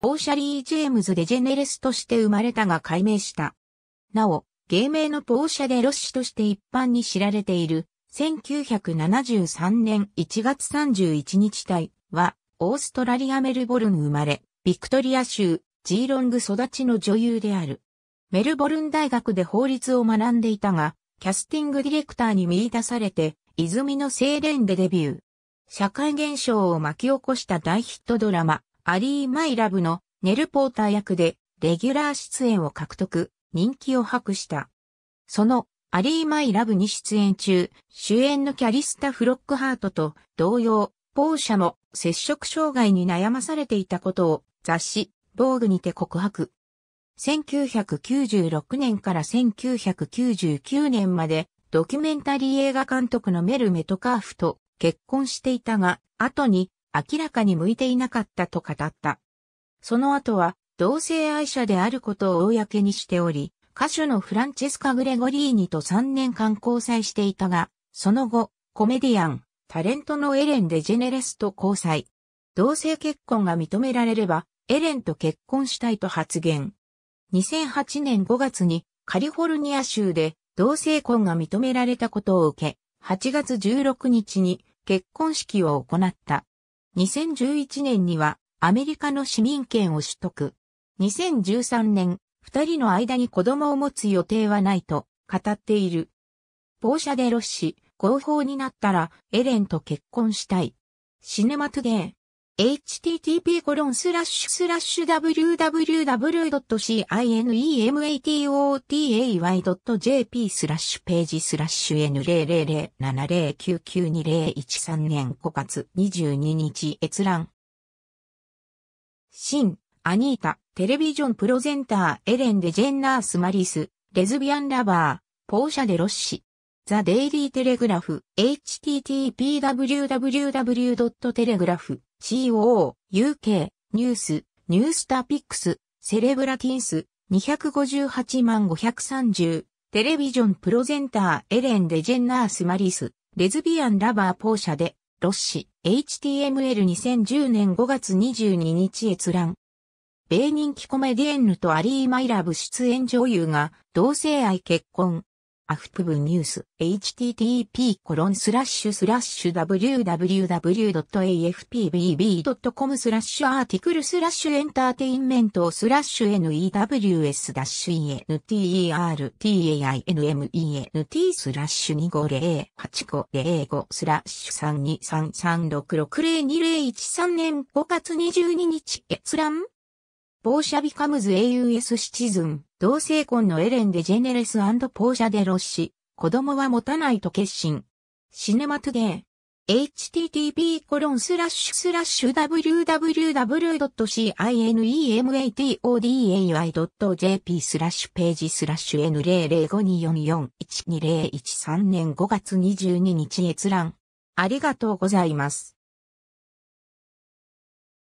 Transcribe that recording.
オーシャリー・ジェームズ・デジェネレスとして生まれたが改名した。なお、芸名のポーシャでロッシとして一般に知られている、1973年1月31日体は、オーストラリア・メルボルン生まれ、ビクトリア州、ジーロング育ちの女優である。メルボルン大学で法律を学んでいたが、キャスティングディレクターに見出されて、泉の精錬でデビュー。社会現象を巻き起こした大ヒットドラマ、アリー・マイ・ラブのネル・ポーター役でレギュラー出演を獲得、人気を博した。そのアリー・マイ・ラブに出演中、主演のキャリスタ・フロックハートと同様、ポーシャも接触障害に悩まされていたことを雑誌、ボーグにて告白。1996年から1999年までドキュメンタリー映画監督のメル・メトカーフと結婚していたが、後に明らかに向いていなかったと語った。その後は同性愛者であることを公にしており、歌手のフランチェスカ・グレゴリーニと3年間交際していたが、その後、コメディアン、タレントのエレン・デジェネレスと交際。同性結婚が認められれば、エレンと結婚したいと発言。2008年5月にカリフォルニア州で同性婚が認められたことを受け、8月16日に結婚式を行った。2011年にはアメリカの市民権を取得。2013年、二人の間に子供を持つ予定はないと語っている。ポーシャ・デ・ロッシ、合法になったらエレンと結婚したい。シネマトゥデー、h t t p w w w c i n e m a t o t a y j p スラッシュページスラッシュ n00070992013 年5月22日閲覧。シン、アニータ、テレビジョンプロゼンターエレン・デジェンナース・マリス、レズビアン・ラバー、ポーシャ・デ・ロッシ。ザ・デイリー・テレグラフ、http://www.telegraph.co.uk、ニュース、ニュースタピックス、セレブラティンス、258万530、テレビジョンプロゼンターエレン・デジェンナース・マリス、レズビアン・ラバー・ポーシャで、ロッシ、HTML2010 年5月22日閲覧。米人気コメディエンヌとアリー・マイラブ出演女優が、同性愛結婚。アフプブニュース、http コロンスラッシュスラッシュ www.afpbb.com スラッシュアーティクルスラッシュエンターテインメントスラッシュ news-entertainment スラッシュ250850スラッシュ3233660201年5月22日閲覧放射ビカムズ AUS シチズン同性婚のエレン・でジェネレスポーシャ・でロッシ、子供は持たないと決心。シネマトゥデー。http コロンスラッシュスラッシュ www.cinematodai.jp スラッシュページスラッシュ N00524412013 年5月22日閲覧。ありがとうございます。